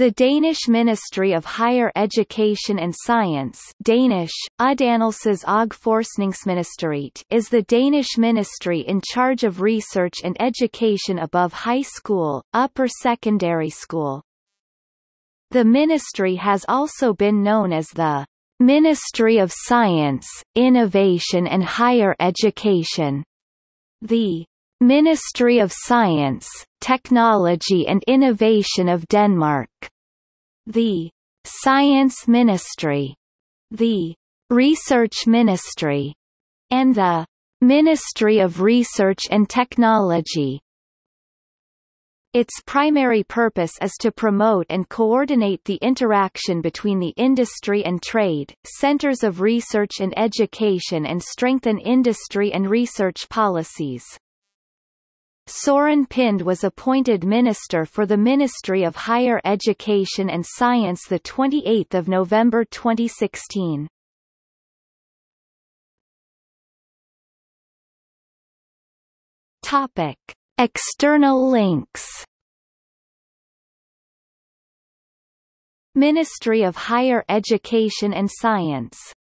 The Danish Ministry of Higher Education and Science Danish, og Forskningsministeriet is the Danish ministry in charge of research and education above high school, upper secondary school. The ministry has also been known as the Ministry of Science, Innovation and Higher Education. The Ministry of Science, Technology and Innovation of Denmark. The Science Ministry, the Research Ministry, and the Ministry of Research and Technology. Its primary purpose is to promote and coordinate the interaction between the industry and trade, centers of research and education and strengthen industry and research policies. Soren Pind was appointed Minister for the Ministry of Higher Education and Science 28 November 2016. Topic. External links Ministry of Higher Education and Science